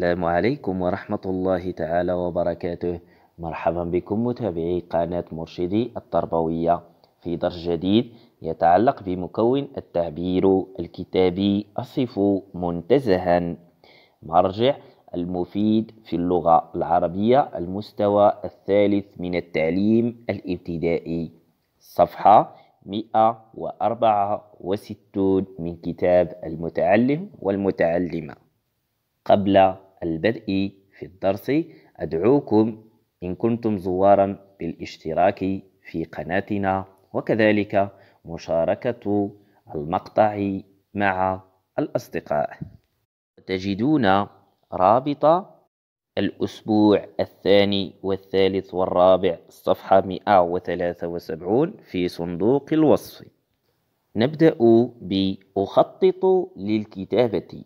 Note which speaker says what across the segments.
Speaker 1: السلام عليكم ورحمة الله تعالى وبركاته مرحبا بكم متابعي قناة مرشدي التربوية في درس جديد يتعلق بمكون التعبير الكتابي أصف منتزها مرجع المفيد في اللغة العربية المستوى الثالث من التعليم الابتدائي صفحة 164 من كتاب المتعلم والمتعلمة قبل البدء في الدرس أدعوكم إن كنتم زوارا بالاشتراك في قناتنا وكذلك مشاركة المقطع مع الأصدقاء تجدون رابط الأسبوع الثاني والثالث والرابع صفحة 173 في صندوق الوصف نبدأ بأخطط للكتابة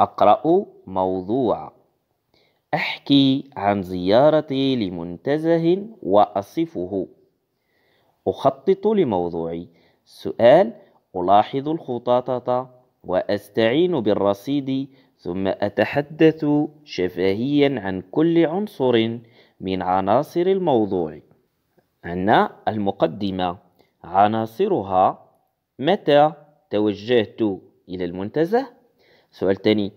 Speaker 1: أقرأ موضوع أحكي عن زيارتي لمنتزه وأصفه أخطط لموضوعي سؤال ألاحظ الخطاطة وأستعين بالرصيد ثم أتحدث شفهيا عن كل عنصر من عناصر الموضوع عنا المقدمة عناصرها متى توجهت إلى المنتزه سؤال تاني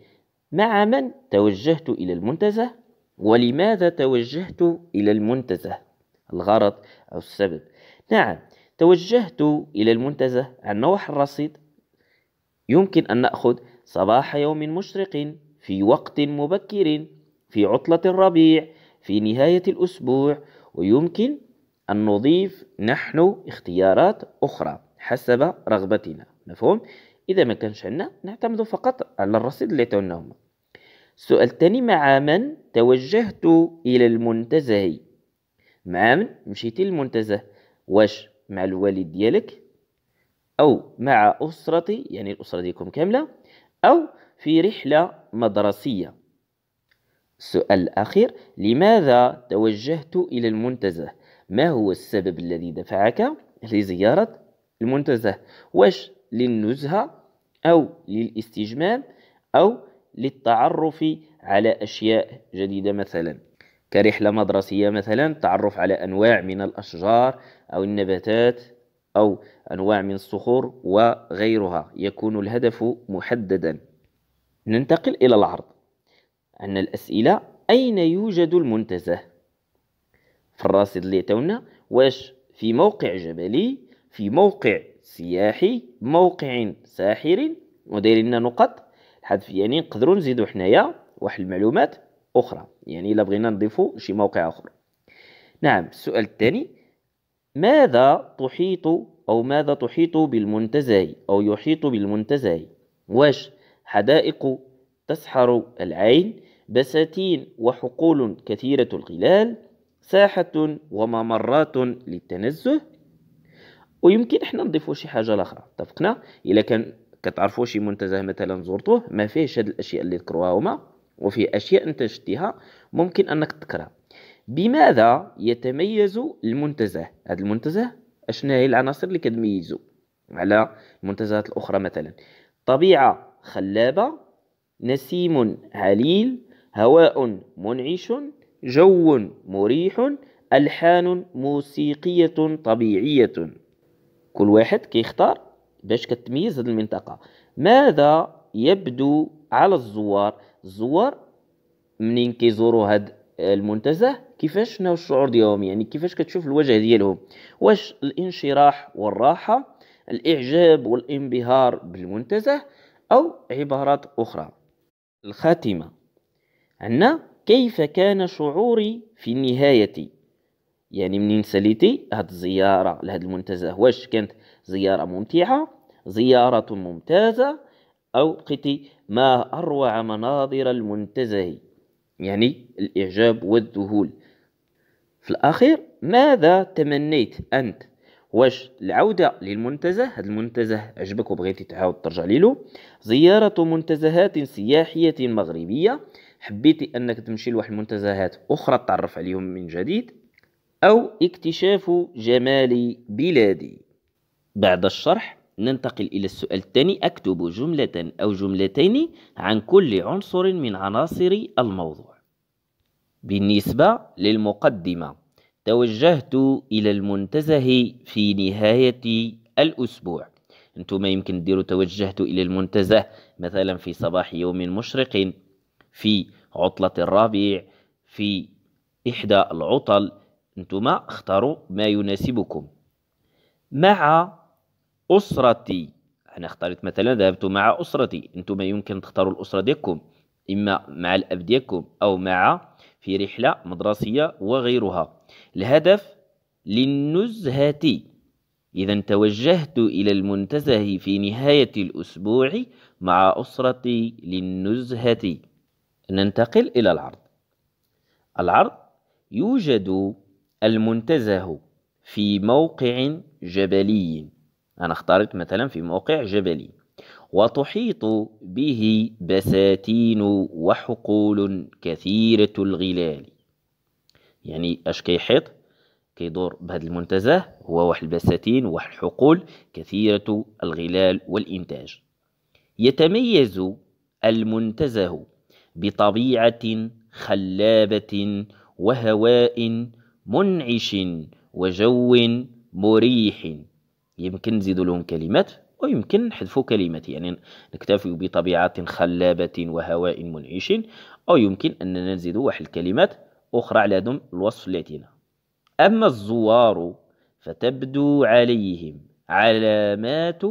Speaker 1: مع من توجهت إلى المنتزه ولماذا توجهت إلى المنتزه الغرض أو السبب نعم توجهت إلى المنتزه عن نوح الرصيد يمكن أن نأخذ صباح يوم مشرق في وقت مبكر في عطلة الربيع في نهاية الأسبوع ويمكن أن نضيف نحن اختيارات أخرى حسب رغبتنا مفهوم؟ اذا ما كانش عندنا نعتمد فقط على الرصيد اللي عطاونا السؤال الثاني مع من توجهت الى المنتزه مع من مشيتي للمنتزه واش مع الوالد ديالك او مع اسرتي يعني الاسره ديالكم كامله او في رحله مدرسيه السؤال الاخير لماذا توجهت الى المنتزه ما هو السبب الذي دفعك لزياره المنتزه واش للنزهه أو للاستجمام أو للتعرف على أشياء جديدة مثلا كرحلة مدرسية مثلا تعرف على أنواع من الأشجار أو النباتات أو أنواع من الصخور وغيرها يكون الهدف محددا ننتقل إلى العرض أن الأسئلة أين يوجد المنتزه في الراصد اللي تونا واش في موقع جبلي في موقع سياحي موقع ساحر وداير لنا نقط حذف يعني نقدروا نزيدوا حنايا واحد المعلومات اخرى يعني الا بغينا نضيفوا شي موقع اخر نعم السؤال الثاني ماذا تحيط او ماذا تحيط بالمنتزه او يحيط بالمنتزه واش حدائق تسحر العين بساتين وحقول كثيرة الغلال ساحة وممرات للتنزه ويمكن احنا نضيفوا شي حاجه لاخرى اتفقنا الا كان كتعرفوا شي منتزه مثلا زرتوه ما فيهش هاد الاشياء اللي ذكروها هما وفيه اشياء انت شتيها ممكن انك تذكرها بماذا يتميز المنتزه هذا المنتزه اشنا هي العناصر اللي كتميزو على المنتزهات الاخرى مثلا طبيعه خلابه نسيم عليل هواء منعش جو مريح الحان موسيقيه طبيعيه كل واحد كيختار باش كتميز هذه المنطقه ماذا يبدو على الزوار الزوار منين كيزوروا هاد المنتزه كيفاش شنو الشعور ديالهم يعني كيفاش كتشوف الوجه ديالهم واش الانشراح والراحه الاعجاب والانبهار بالمنتزه او عبارات اخرى الخاتمه عندنا كيف كان شعوري في النهايه يعني منين ساليتي هاد الزيارة لهاد المنتزه واش كانت زيارة ممتعة زيارة ممتازة أو لقيتي ما أروع مناظر المنتزه يعني الإعجاب والذهول في الأخير ماذا تمنيت أنت واش العودة للمنتزه هاد المنتزه عجبك وبغيتي تعاود ترجع ليلو زيارة منتزهات سياحية مغربية حبيتي أنك تمشي لواحد المنتزهات أخرى تعرف عليهم من جديد أو اكتشاف جمال بلادي بعد الشرح ننتقل إلى السؤال الثاني أكتب جملة أو جملتين عن كل عنصر من عناصر الموضوع بالنسبة للمقدمة توجهت إلى المنتزه في نهاية الأسبوع أنتم يمكن ديروا توجهت إلى المنتزه مثلا في صباح يوم مشرق في عطلة الربيع في إحدى العطل انتما اختاروا ما يناسبكم مع اسرتي انا اختاريت مثلا ذهبت مع اسرتي انتما يمكن تختاروا الاسره ديالكم اما مع الاب ديالكم او مع في رحله مدرسيه وغيرها الهدف للنزهه اذا توجهت الى المنتزه في نهايه الاسبوع مع اسرتي للنزهه ننتقل الى العرض العرض يوجد المنتزه في موقع جبلي أنا اخترت مثلا في موقع جبلي وتحيط به بساتين وحقول كثيرة الغلال يعني أش كيحيط كيدور بهذا المنتزه هو واحد البساتين واحد الحقول كثيرة الغلال والإنتاج يتميز المنتزه بطبيعة خلابة وهواء منعش وجو مريح يمكن نزيد لهم كلمات ويمكن نحذفوا كلمات يعني نكتفي بطبيعة خلابة وهواء منعش أو يمكن أننا نزيد واحد الكلمات أخرى على دم الوصف اللي اتينا أما الزوار فتبدو عليهم علامات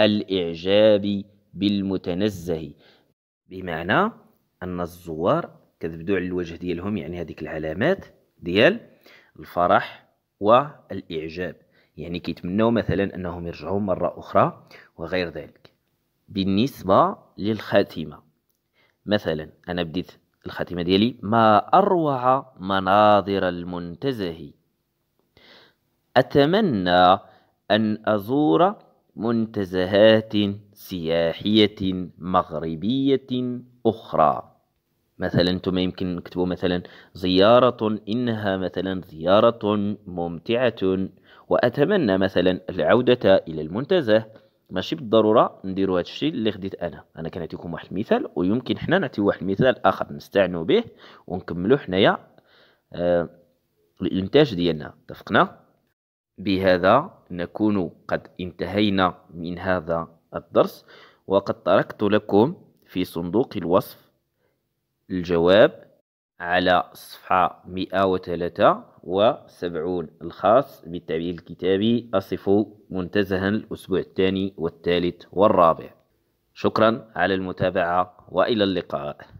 Speaker 1: الإعجاب بالمتنزه بمعنى أن الزوار كتبدو على الوجه ديالهم يعني هذيك العلامات ديال الفرح والإعجاب يعني كيتمنوا مثلا أنهم يرجعوا مرة أخرى وغير ذلك بالنسبة للخاتمة مثلا أنا بديت الخاتمة ديالي ما أروع مناظر المنتزه أتمنى أن أزور منتزهات سياحية مغربية أخرى مثلا انتم يمكن نكتبوا مثلا زيارة إنها مثلا زيارة ممتعة وأتمنى مثلا العودة إلى المنتزه ماشي بالضرورة نديرو هذا الشيء اللي خديت أنا أنا كنعطيكم واحد المثال ويمكن حنا نعطيو واحد المثال آخر نستعنوا به ونكملوا حنايا آه، الإنتاج ديالنا اتفقنا بهذا نكون قد انتهينا من هذا الدرس وقد تركت لكم في صندوق الوصف الجواب على صفحة 173 الخاص بالتعبير الكتابي أصف منتزها الأسبوع الثاني والثالث والرابع شكرا على المتابعة وإلى اللقاء